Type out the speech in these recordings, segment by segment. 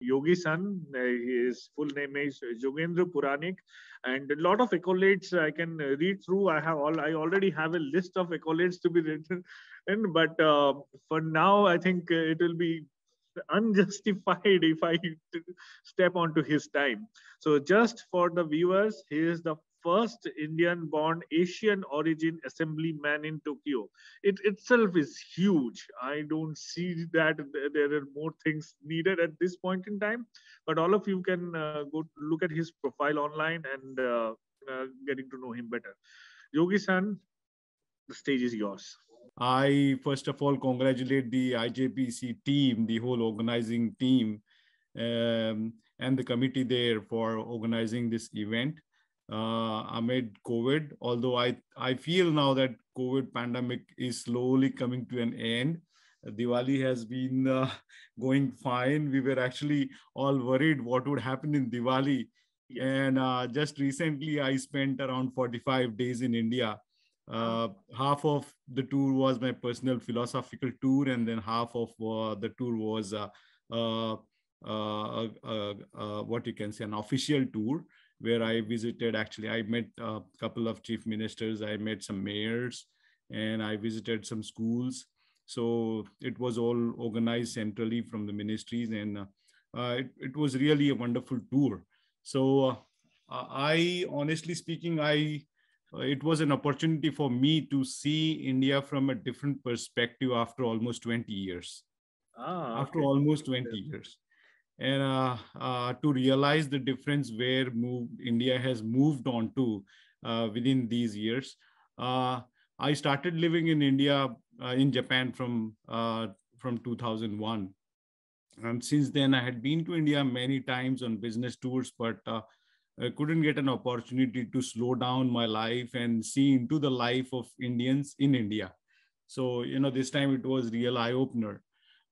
Yogi son. Uh, his full name is Jogendra Puranik, and a lot of accolades I can uh, read through. I have all. I already have a list of accolades to be written, in, but uh, for now, I think uh, it will be unjustified if I step onto his time. So just for the viewers, he is the first Indian-born Asian origin assemblyman in Tokyo. It itself is huge. I don't see that there are more things needed at this point in time, but all of you can uh, go look at his profile online and uh, uh, getting to know him better. Yogi-san, the stage is yours. I first of all congratulate the IJPC team, the whole organizing team, um, and the committee there for organizing this event uh, amid COVID. Although I, I feel now that COVID pandemic is slowly coming to an end. Diwali has been uh, going fine. We were actually all worried what would happen in Diwali. And uh, just recently, I spent around 45 days in India. Uh, half of the tour was my personal philosophical tour, and then half of uh, the tour was uh, uh, what you can say an official tour where I visited. Actually, I met a couple of chief ministers, I met some mayors, and I visited some schools. So it was all organized centrally from the ministries, and uh, it, it, was really a wonderful tour. So uh, I, honestly speaking, I uh, it was an opportunity for me to see India from a different perspective after almost 20 years. Ah, after okay. almost 20 years and uh, uh, to realize the difference where move, India has moved on to uh, within these years. Uh, I started living in India, uh, in Japan from, uh, from 2001. And since then, I had been to India many times on business tours, but I couldn't get an opportunity to slow down my life and see into the life of Indians in India. So, you know, this time it was real eye opener.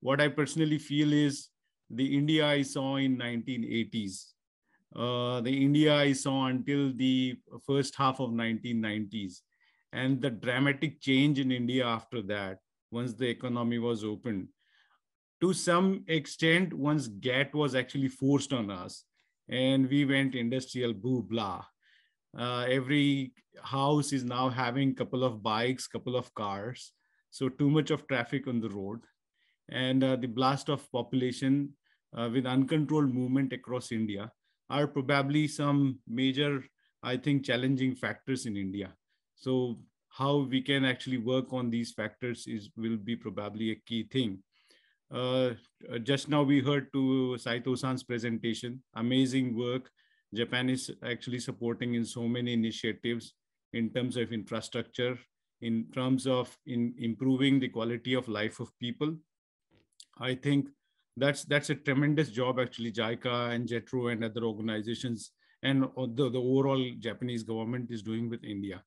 What I personally feel is the India I saw in 1980s, uh, the India I saw until the first half of 1990s, and the dramatic change in India after that, once the economy was opened. To some extent, once GATT was actually forced on us, and we went industrial boo blah. Uh, every house is now having couple of bikes, couple of cars. So too much of traffic on the road and uh, the blast of population uh, with uncontrolled movement across India are probably some major, I think, challenging factors in India. So how we can actually work on these factors is will be probably a key thing. Uh, just now we heard to Saito-san's presentation, amazing work. Japan is actually supporting in so many initiatives in terms of infrastructure, in terms of in improving the quality of life of people I think that's that's a tremendous job actually JICA and JETRO and other organizations and the, the overall Japanese government is doing with India.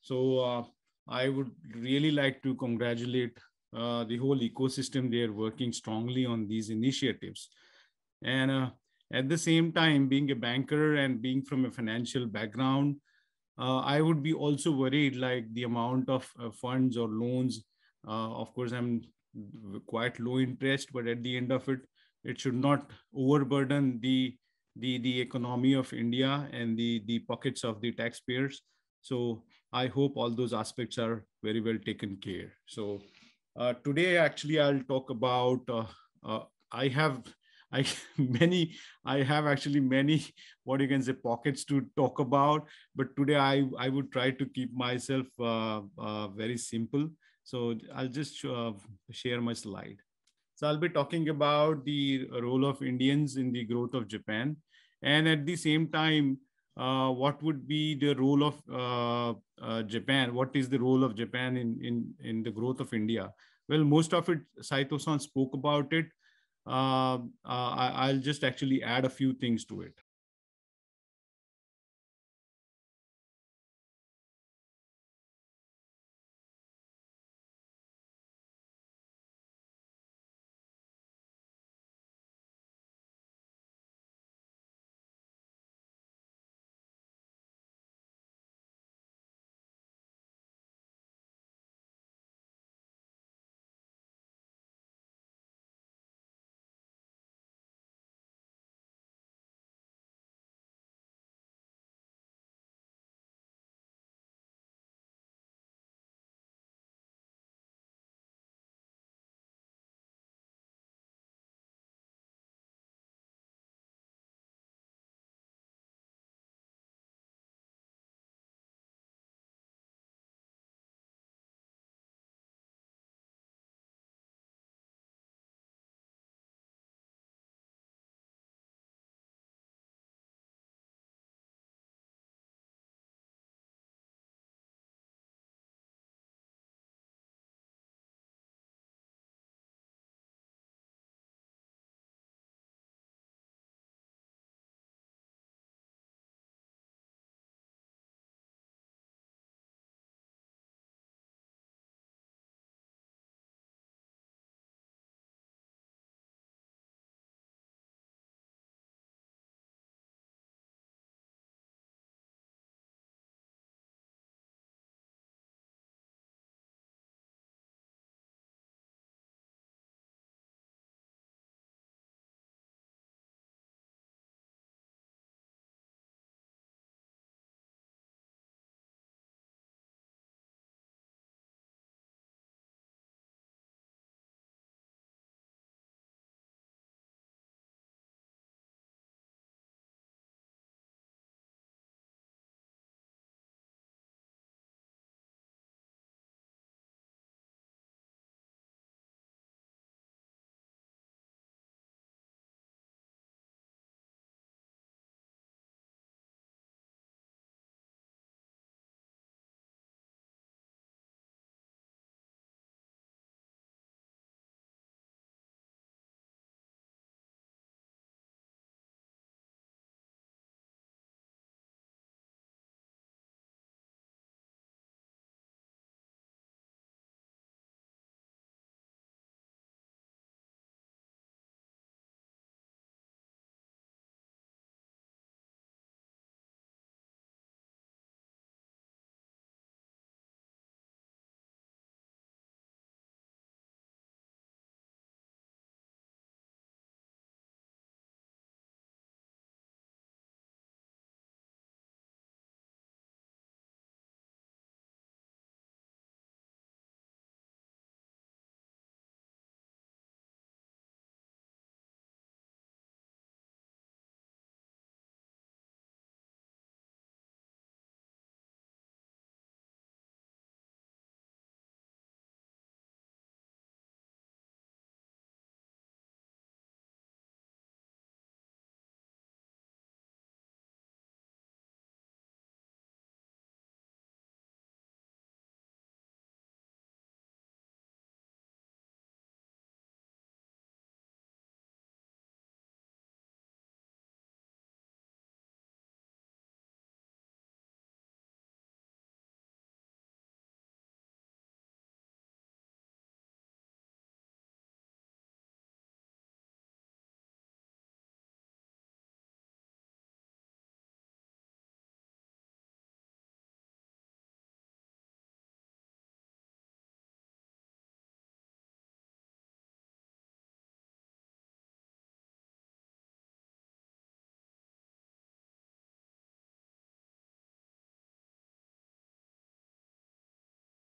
So uh, I would really like to congratulate uh, the whole ecosystem. They are working strongly on these initiatives. And uh, at the same time, being a banker and being from a financial background, uh, I would be also worried like the amount of uh, funds or loans. Uh, of course, I'm quite low interest, but at the end of it, it should not overburden the the the economy of India and the the pockets of the taxpayers. So I hope all those aspects are very well taken care. So uh, today, actually, I'll talk about. Uh, uh, I have I many I have actually many what you can say pockets to talk about, but today I I would try to keep myself uh, uh, very simple. So I'll just uh, share my slide. So I'll be talking about the role of Indians in the growth of Japan. And at the same time, uh, what would be the role of uh, uh, Japan? What is the role of Japan in, in, in the growth of India? Well, most of it, Saito-san spoke about it. Uh, uh, I, will just actually add a few things to it.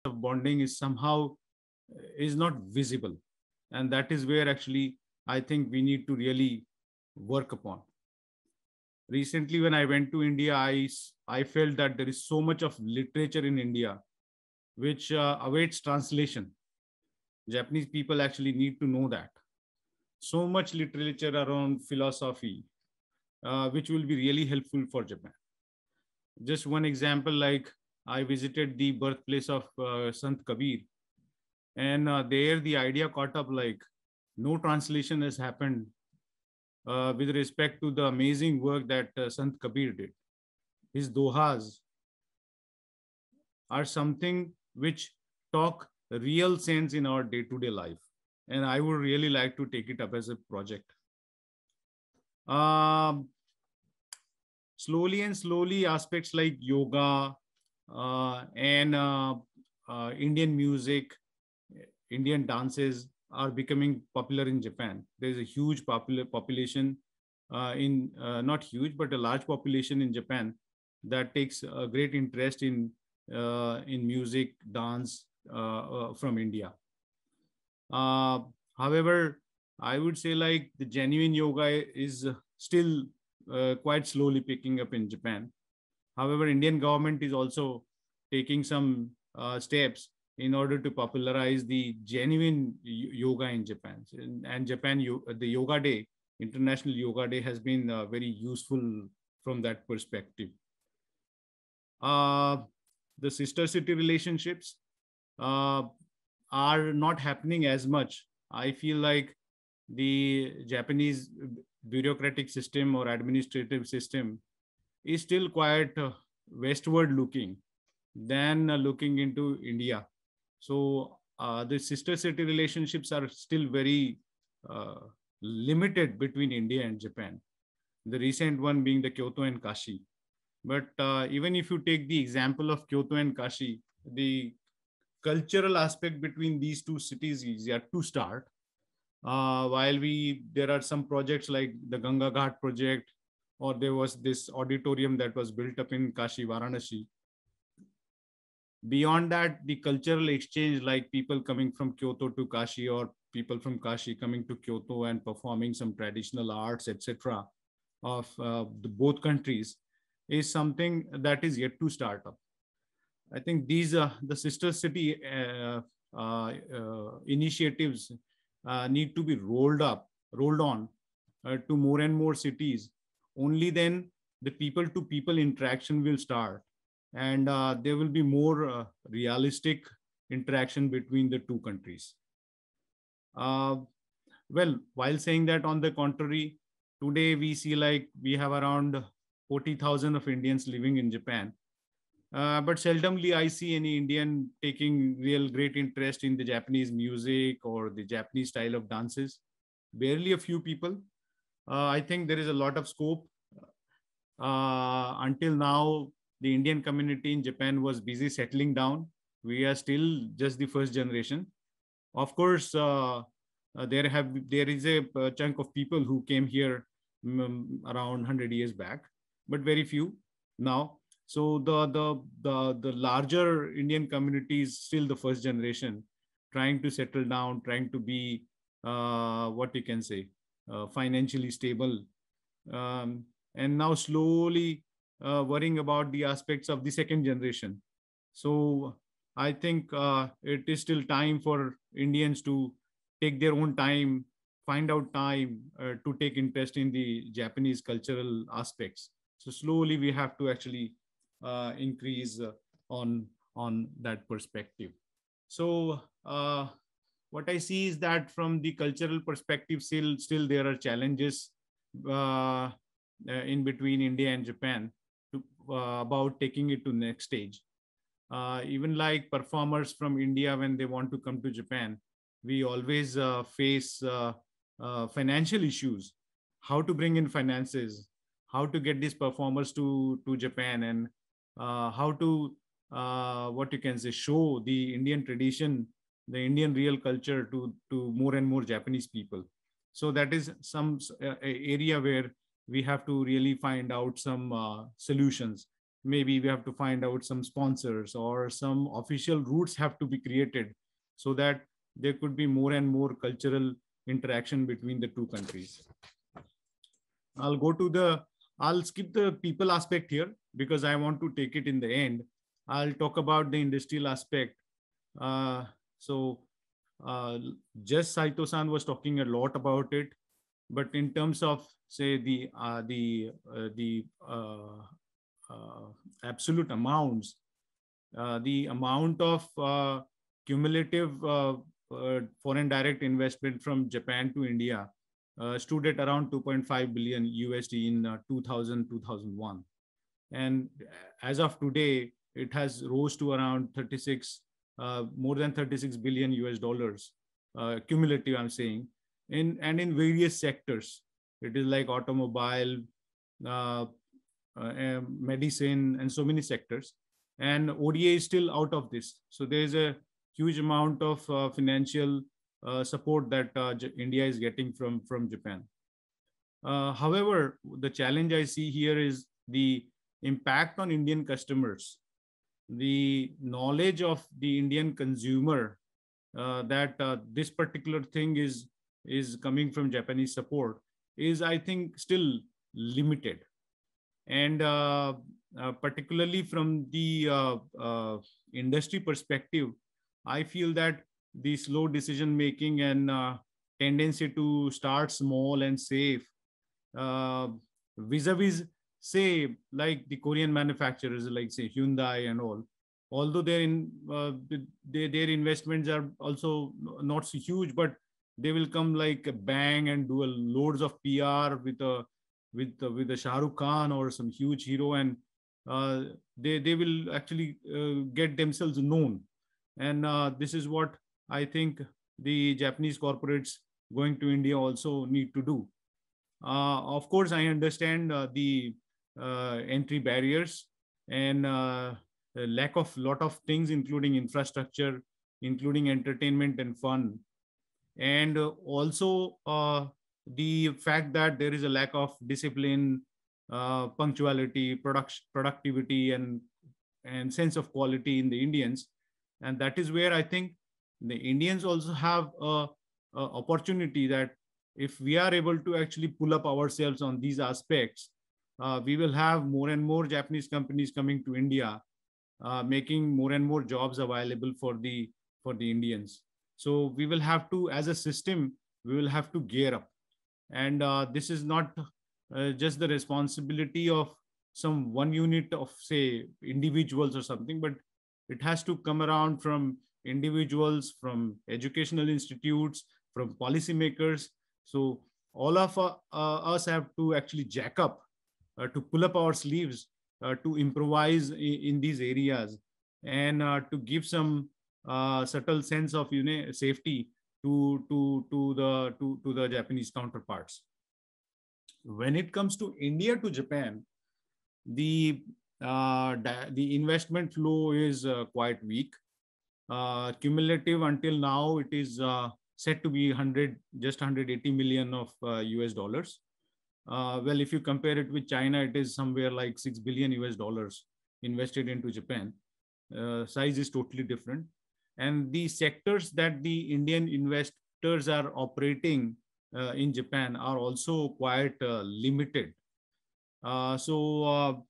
of bonding is somehow uh, is not visible and that is where actually i think we need to really work upon recently when i went to india i i felt that there is so much of literature in india which uh, awaits translation japanese people actually need to know that so much literature around philosophy uh, which will be really helpful for japan just one example like I visited the birthplace of uh, Sant Kabir. And uh, there the idea caught up like no translation has happened uh, with respect to the amazing work that uh, Sant Kabir did. His dohas are something which talk real sense in our day to day life. And I would really like to take it up as a project. Um, slowly and slowly, aspects like yoga, uh, and uh, uh, Indian music, Indian dances are becoming popular in Japan. There's a huge popular population in, not huge, but a large population in Japan that takes a great interest in, in music, dance from India. however, I would say like the genuine yoga is still uh, quite slowly picking up in Japan. However, Indian government is also taking some uh, steps in order to popularize the genuine yoga in Japan. And, Japan, the Yoga Day, International Yoga Day, has been uh, very useful from that perspective. Uh, the sister city relationships uh, are not happening as much. I feel like the Japanese bureaucratic system or administrative system is still quite uh, westward looking than uh, looking into India. So uh, the sister city relationships are still very limited between India and Japan. The recent one being the Kyoto and Kashi. But even if you take the example of Kyoto and Kashi, the cultural aspect between these two cities is yet to start. Uh, while we there are some projects like the Ganga Ghat project, or there was this auditorium that was built up in Kashi, Varanasi. Beyond that, the cultural exchange, like people coming from Kyoto to Kashi or people from Kashi coming to Kyoto and performing some traditional arts, etc., of uh, the, both countries, is something that is yet to start up. I think these are uh, the sister city uh, uh, uh initiatives uh, need to be rolled up, rolled on to more and more cities only then the people to people interaction will start and uh, there will be more uh, realistic interaction between the two countries uh, well while saying that on the contrary today we see like we have around 40000 of indians living in japan uh, but seldomly i see any indian taking real great interest in the japanese music or the japanese style of dances barely a few people uh, I think there is a lot of scope. Uh, until now, the Indian community in Japan was busy settling down. We are still just the first generation. Of course, uh, uh there have there is a, chunk of people who came here um, around 100 years back, but very few now. So the the the the larger Indian community is still the first generation, trying to settle down, trying to be uh, what you can say uh, financially stable. Um, and now slowly uh, worrying about the aspects of the second generation. So I think uh, it is still time for Indians to take their own time, find out time to take interest in the Japanese cultural aspects. So slowly we have to actually uh, increase uh, on on that perspective. So uh, what I see is that from the cultural perspective, still, still there are challenges uh, uh, in between India and Japan to, uh, about taking it to next stage. Uh, even like performers from India when they want to come to Japan, we always uh, face uh, financial issues. How to bring in finances, how to get these performers to to Japan, and how to what you can say show the Indian tradition the Indian real culture to, to more and more Japanese people. So that is some uh, area where we have to really find out some uh, solutions. Maybe we have to find out some sponsors or some official routes have to be created so that there could be more and more cultural interaction between the two countries. I'll go to the, I'll skip the people aspect here because I want to take it in the end. I'll talk about the industrial aspect. Uh, so uh, Jess Saito-san was talking a lot about it, but in terms of say the uh, the uh, the uh, uh, absolute amounts, uh, the amount of cumulative foreign direct investment from Japan to India stood at around 2.5 billion USD in 2000 2001, and as of today, it has rose to around 36 uh, more than 36 billion US dollars uh, cumulative, I'm saying, in and in various sectors. It is like automobile, uh, medicine, and so many sectors. And ODA is still out of this. So there is a huge amount of uh, financial uh, support that uh, India is getting from, from Japan. however, the challenge I see here is the impact on Indian customers the knowledge of the Indian consumer uh, that uh, this particular thing is is coming from Japanese support is, I think, still limited, and uh, uh particularly from the uh, uh, industry perspective, I feel that the slow decision making and tendency to start small and safe vis-a-vis say like the Korean manufacturers like say Hyundai and all, although their in uh, they, their investments are also not so huge, but they will come like a bang and do a loads of PR with a with a, uh, with a Shahrukh Khan or some huge hero, and uh, they they will actually uh, get themselves known, and uh, this is what I think the Japanese corporates going to India also need to do. Uh, of course, I understand the uh, entry barriers and uh, lack of lot of things, including infrastructure, including entertainment and fun. And also uh, the fact that there is a lack of discipline, punctuality, product productivity, and, and sense of quality in the Indians. And that is where I think the Indians also have a, a opportunity that if we are able to actually pull up ourselves on these aspects, uh, we will have more and more Japanese companies coming to India, uh, making more and more jobs available for the for the Indians. So we will have to, as a system, we will have to gear up, and uh, this is not uh, just the responsibility of some one unit of say individuals or something, but it has to come around from individuals, from educational institutes, from policymakers. So all of uh, us have to actually jack up uh, to pull up our sleeves, uh, to improvise in, in, these areas, and uh, to give some subtle sense of you know, safety to, to, to, the, to, to the Japanese counterparts. When it comes to India to Japan, the uh, the investment flow is uh, quite weak. Uh, cumulative until now, it is said to be 100, just 180 million of US dollars. Uh, well, if you compare it with China, it is somewhere like 6 billion US dollars invested into Japan. Uh, size is totally different. And the sectors that the Indian investors are operating uh, in Japan are also quite uh, limited. Uh, so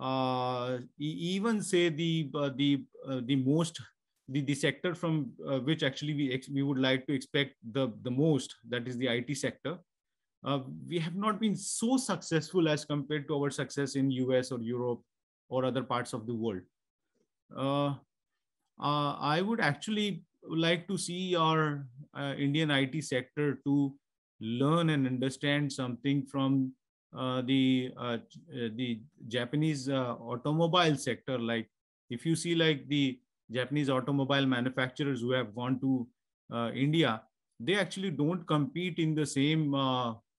uh, even say the, the, the most, the, the sector from which actually we, we would like to expect the, the most, that is the IT sector, uh, we have not been so successful as compared to our success in US or Europe or other parts of the world. Uh, uh, I would actually like to see our uh, Indian IT sector to learn and understand something from uh, the the Japanese automobile sector. Like if you see like the Japanese automobile manufacturers who have gone to India, they actually don't compete in the same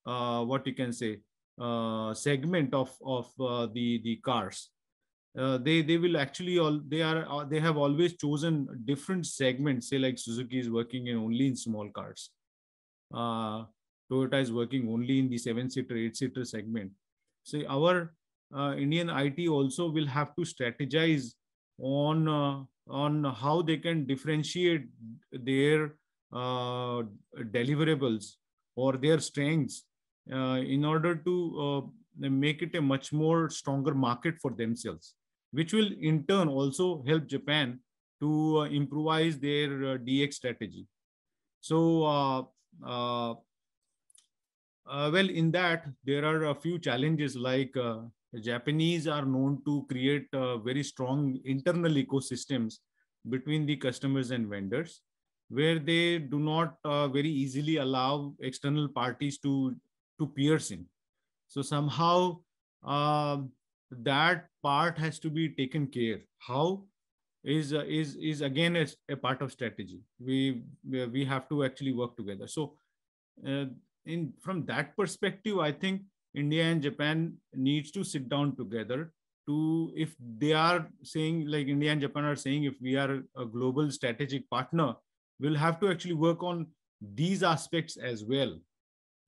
uh, what you can say uh, segment of of uh, the the cars. they they will actually all they are they have always chosen different segments. Say like Suzuki is working in only in small cars. Toyota is working only in the seven seater, eight seater segment. So our uh, Indian IT also will have to strategize on uh, on how they can differentiate their uh, deliverables or their strengths uh, in order to uh, make it a much more stronger market for themselves, which will in turn also help Japan to uh, improvise their DX strategy. So, well, in that, there are a few challenges like Japanese are known to create very strong internal ecosystems between the customers and vendors, where they do not uh, very easily allow external parties to to piercing. So somehow uh, that part has to be taken care. How is uh, is is again a, a, part of strategy. We we have to actually work together. So uh, in from that perspective, I think India and Japan needs to sit down together to if they are saying like India and Japan are saying if we are a global strategic partner, we'll have to actually work on these aspects as well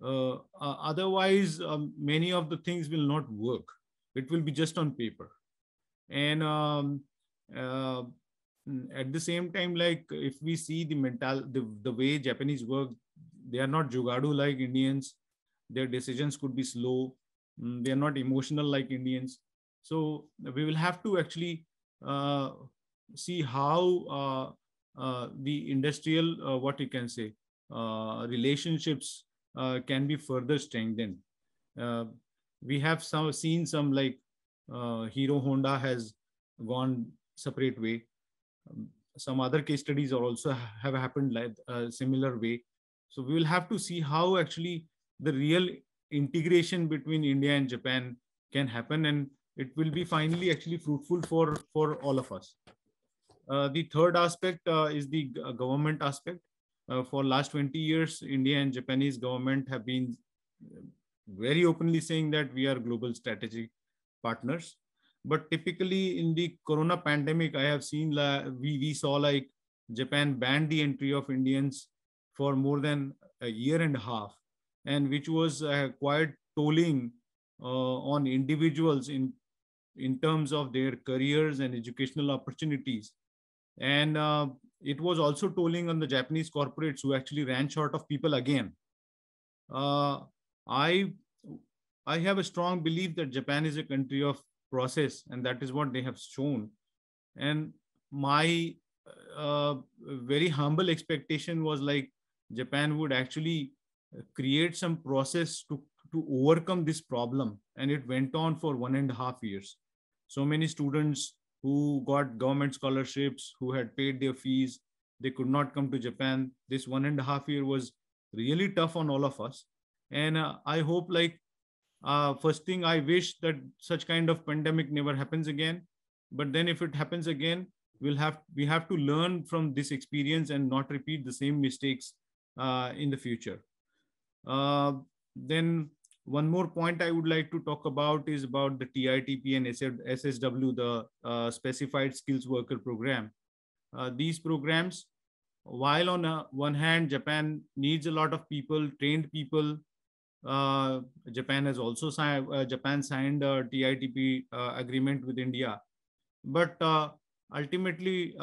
uh, uh, otherwise, um, many of the things will not work. It will be just on paper. And um, uh, at the same time, like if we see the mental, the, the way Japanese work, they are not jugadu like Indians. Their decisions could be slow. Mm, they are not emotional like Indians. So we will have to actually uh, see how uh, uh, the industrial, what you can say, relationships uh, can be further strengthened. Uh, we have some, seen some like uh, Hero Honda has gone separate way. Um, some other case studies are also have happened like uh, similar way. So we will have to see how actually the real integration between India and Japan can happen, and it will be finally actually fruitful for for all of us. Uh, the third aspect uh, is the government aspect uh, for last 20 years, India and Japanese government have been uh, very openly saying that we are global strategic partners. But typically in the corona pandemic, I have seen, la- we, we saw like Japan banned the entry of Indians for more than a year and a half, and which was uh, quite tolling uh, on individuals in in terms of their careers and educational opportunities. And uh, it was also tolling on the Japanese corporates who actually ran short of people again. Uh, I, I have a strong belief that Japan is a country of process, and that is what they have shown. And my uh, very humble expectation was like Japan would actually create some process to, to overcome this problem. And it went on for one and a half years. So many students who got government scholarships, who had paid their fees. They could not come to Japan. This one and a half year was really tough on all of us. And uh, I hope, like, uh, first thing I wish that such kind of pandemic never happens again. But then, if it happens again, we'll have we have to learn from this experience and not repeat the same mistakes uh, in the future. Uh, then one more point I would like to talk about is about the TITP and SSW, the uh, Specified Skills Worker Program. Uh, these programs, while on a, uh, one hand, Japan needs a lot of people, trained people. Uh, Japan has also signed, uh, Japan signed a TITP uh, agreement with India. But ultimately,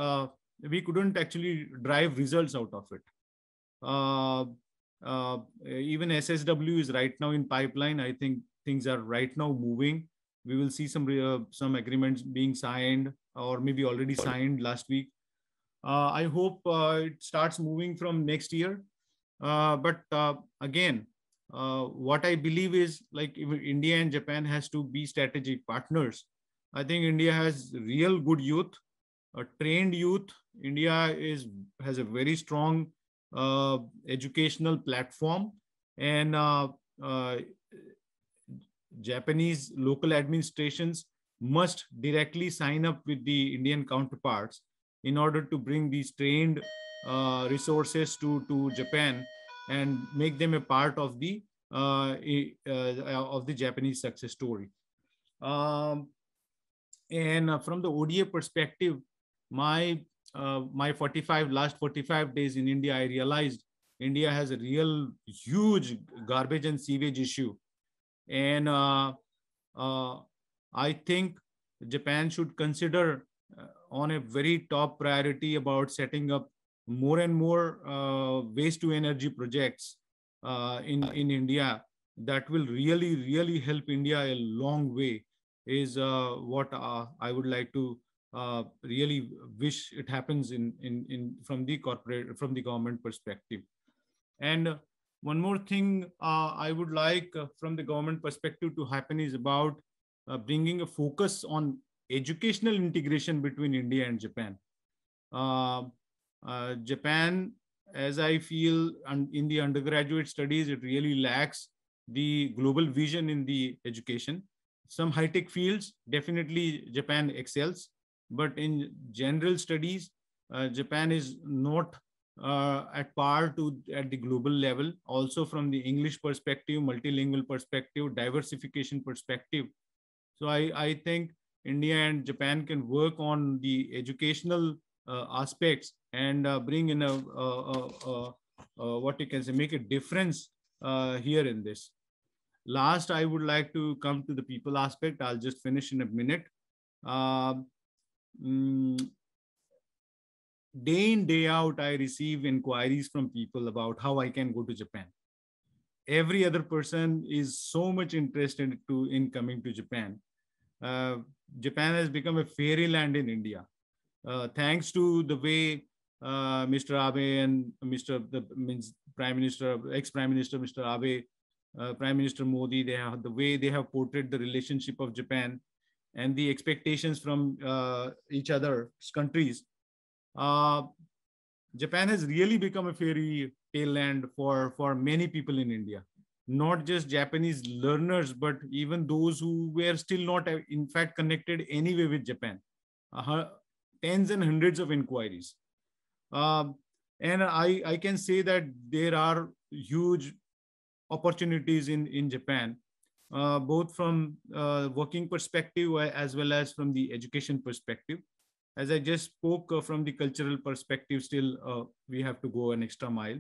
we couldn't actually drive results out of it. Uh, even ssw is right now in pipeline i think things are right now moving we will see some uh, some agreements being signed or maybe already signed last week uh, i hope uh, it starts moving from next year uh, but again what i believe is like india and japan has to be strategic partners i think india has real good youth a trained youth india is has a very strong educational platform and uh, uh, Japanese local administrations must directly sign up with the Indian counterparts in order to bring these trained uh, resources to, to Japan and make them a part of the uh, uh, of the Japanese success story. Um, and from the ODA perspective, my uh, my 45 last 45 days in India, I realized India has a real huge garbage and sewage issue, and uh, uh, I think Japan should consider uh, on a very top priority about setting up more and more uh, waste to energy projects in in India that will really really help India a long way is what I would like to uh, really wish it happens in, in, in from the corporate, from the government perspective. And one more thing uh, I would like uh, from the government perspective to happen is about bringing a focus on educational integration between India and Japan. Japan as I feel and in the undergraduate studies, it really lacks the global vision in the education. Some high-tech fields, definitely Japan excels but in general studies, uh, Japan is not uh, at par to at the global level. Also from the English perspective, multilingual perspective, diversification perspective. So I, I think India and Japan can work on the educational uh, aspects and uh, bring in a, a, a, a, what you can say, make a difference uh, here in this. Last, I would like to come to the people aspect. I'll just finish in a minute. Uh, Mm, day in day out i receive inquiries from people about how i can go to japan every other person is so much interested to in coming to japan uh, japan has become a fairyland in india uh, thanks to the way uh, mr abe and mr the means prime minister ex prime minister mr abe uh, prime minister modi they have the way they have portrayed the relationship of japan and the expectations from uh, each other's countries, uh, Japan has really become a fairy tale land for, for many people in India. Not just Japanese learners, but even those who were still not, in fact, connected anyway with Japan. Uh, tens and hundreds of inquiries. Uh, and I, I can say that there are huge opportunities in, in Japan uh, both from uh, working perspective uh, as well as from the education perspective. As I just spoke uh, from the cultural perspective, still uh, we have to go an extra mile.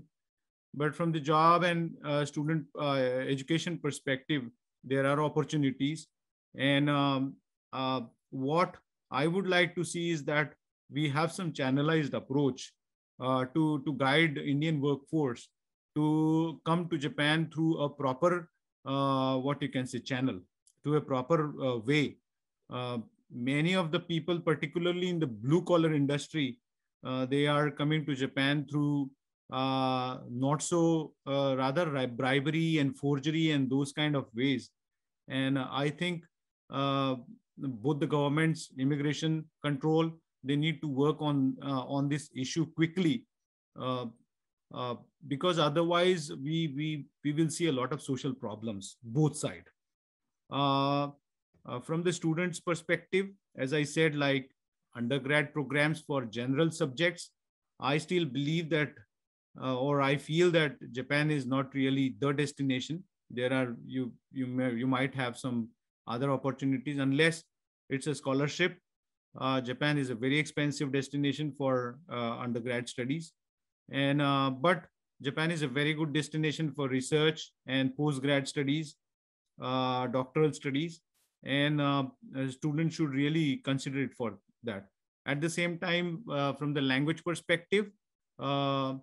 But from the job and uh, student education perspective, there are opportunities. And um, what I would like to see is that we have some channelized approach to, to guide Indian workforce to come to Japan through a proper uh, what you can say channel to a proper uh, way. Uh, many of the people, particularly in the blue collar industry, they are coming to Japan through uh, not so uh, rather bribery and forgery and those kind of ways. And uh, I think uh, both the governments, immigration control, they need to work on on this issue quickly uh, because otherwise we, we, we will see a lot of social problems, both side. Uh, uh, from the students' perspective, as I said, like undergrad programs for general subjects, I still believe that, uh, or I feel that Japan is not really the destination. There are, you, you, may, you might have some other opportunities unless it's a scholarship. Uh, Japan is a very expensive destination for undergrad studies. And uh, but Japan is a very good destination for research and postgrad studies, uh, doctoral studies, and uh, students should really consider it for that. At the same time, uh, from the language perspective, uh,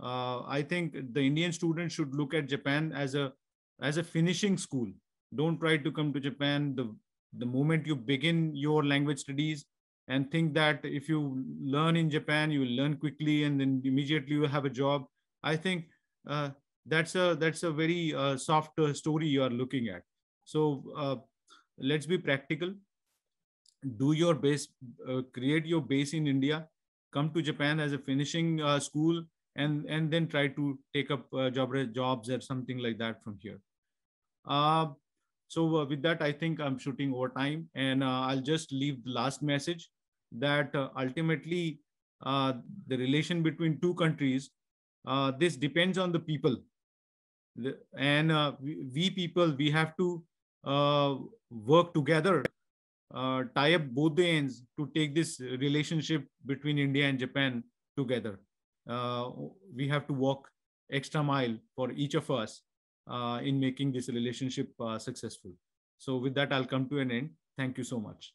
I think the Indian students should look at Japan as a as a finishing school. Don't try to come to Japan the the moment you begin your language studies and think that if you learn in Japan, you learn quickly and then immediately you have a job. I think uh, that's a that's a very uh, soft uh, story you are looking at. So uh, let's be practical. Do your base, uh, create your base in India. Come to Japan as a finishing uh, school, and and then try to take up job jobs or something like that from here. So uh, with that, I think I'm shooting over time and uh, I'll just leave the last message that uh, ultimately uh, the relation between two countries, uh, this depends on the people. The, and uh, we, we, people, we have to work together, tie up both the ends to take this relationship between India and Japan together. we have to walk extra mile for each of us uh, in making this relationship uh, successful. So with that, I'll come to an end. Thank you so much.